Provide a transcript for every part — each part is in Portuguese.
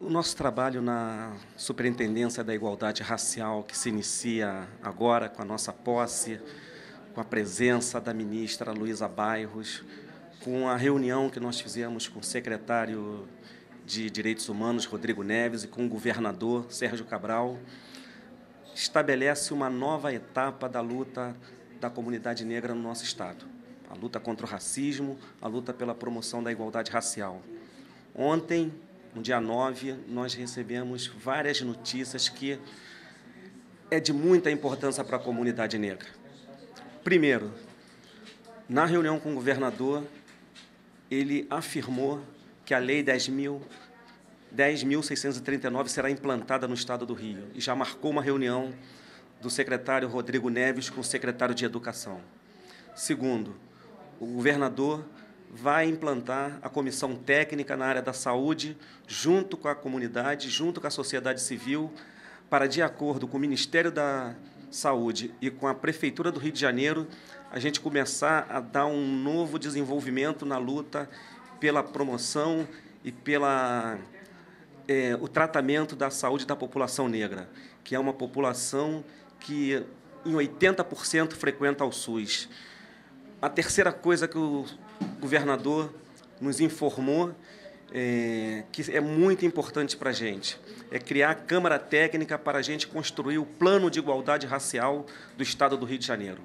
O nosso trabalho na Superintendência da Igualdade Racial, que se inicia agora com a nossa posse, com a presença da ministra Luísa Bairros, com a reunião que nós fizemos com o secretário de Direitos Humanos, Rodrigo Neves, e com o governador, Sérgio Cabral, estabelece uma nova etapa da luta da comunidade negra no nosso Estado. A luta contra o racismo, a luta pela promoção da igualdade racial. Ontem, no dia 9, nós recebemos várias notícias que é de muita importância para a comunidade negra. Primeiro, na reunião com o governador, ele afirmou que a Lei 10.639 será implantada no Estado do Rio e já marcou uma reunião do secretário Rodrigo Neves com o secretário de Educação. Segundo, o governador vai implantar a comissão técnica na área da saúde, junto com a comunidade, junto com a sociedade civil, para, de acordo com o Ministério da Saúde e com a Prefeitura do Rio de Janeiro, a gente começar a dar um novo desenvolvimento na luta pela promoção e pela é, o tratamento da saúde da população negra, que é uma população que em 80% frequenta o SUS. A terceira coisa que o governador nos informou, é, que é muito importante para a gente, é criar a Câmara Técnica para a gente construir o plano de igualdade racial do Estado do Rio de Janeiro.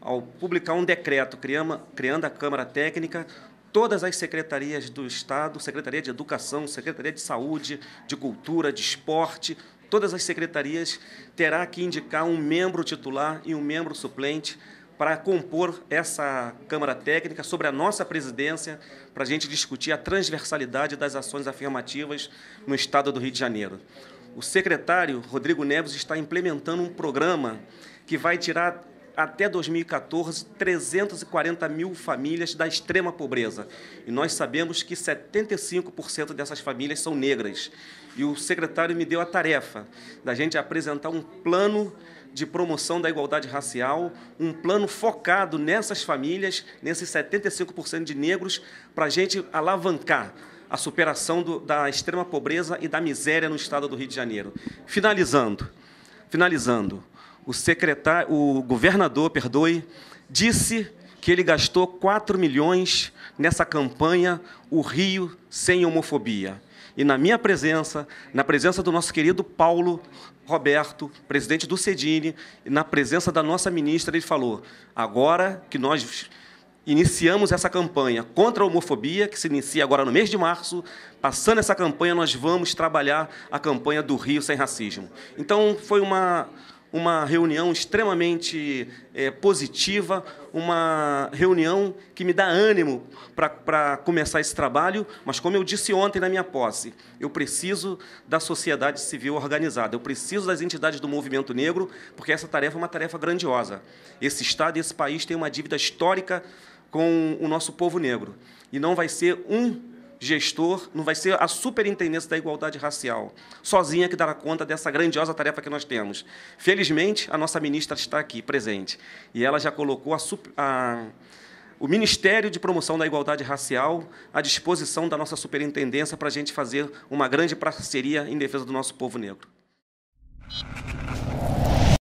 Ao publicar um decreto criando a Câmara Técnica, todas as secretarias do Estado, Secretaria de Educação, Secretaria de Saúde, de Cultura, de Esporte, todas as secretarias terá que indicar um membro titular e um membro suplente para compor essa Câmara Técnica sobre a nossa presidência, para a gente discutir a transversalidade das ações afirmativas no Estado do Rio de Janeiro. O secretário Rodrigo Neves está implementando um programa que vai tirar até 2014, 340 mil famílias da extrema pobreza. E nós sabemos que 75% dessas famílias são negras. E o secretário me deu a tarefa da gente apresentar um plano de promoção da igualdade racial, um plano focado nessas famílias, nesses 75% de negros, para a gente alavancar a superação do, da extrema pobreza e da miséria no estado do Rio de Janeiro. Finalizando, finalizando o secretário, o governador, perdoe, disse que ele gastou 4 milhões nessa campanha O Rio Sem Homofobia. E na minha presença, na presença do nosso querido Paulo Roberto, presidente do Cedine, e na presença da nossa ministra, ele falou: agora que nós iniciamos essa campanha contra a homofobia, que se inicia agora no mês de março. Passando essa campanha, nós vamos trabalhar a campanha do Rio Sem Racismo. Então, foi uma, uma reunião extremamente é, positiva, uma reunião que me dá ânimo para começar esse trabalho, mas como eu disse ontem na minha posse, eu preciso da sociedade civil organizada, eu preciso das entidades do movimento negro, porque essa tarefa é uma tarefa grandiosa. Esse Estado e esse país têm uma dívida histórica com o nosso povo negro. E não vai ser um gestor, não vai ser a superintendência da igualdade racial, sozinha que dará conta dessa grandiosa tarefa que nós temos. Felizmente, a nossa ministra está aqui presente e ela já colocou a, a, o Ministério de Promoção da Igualdade Racial à disposição da nossa superintendência para a gente fazer uma grande parceria em defesa do nosso povo negro.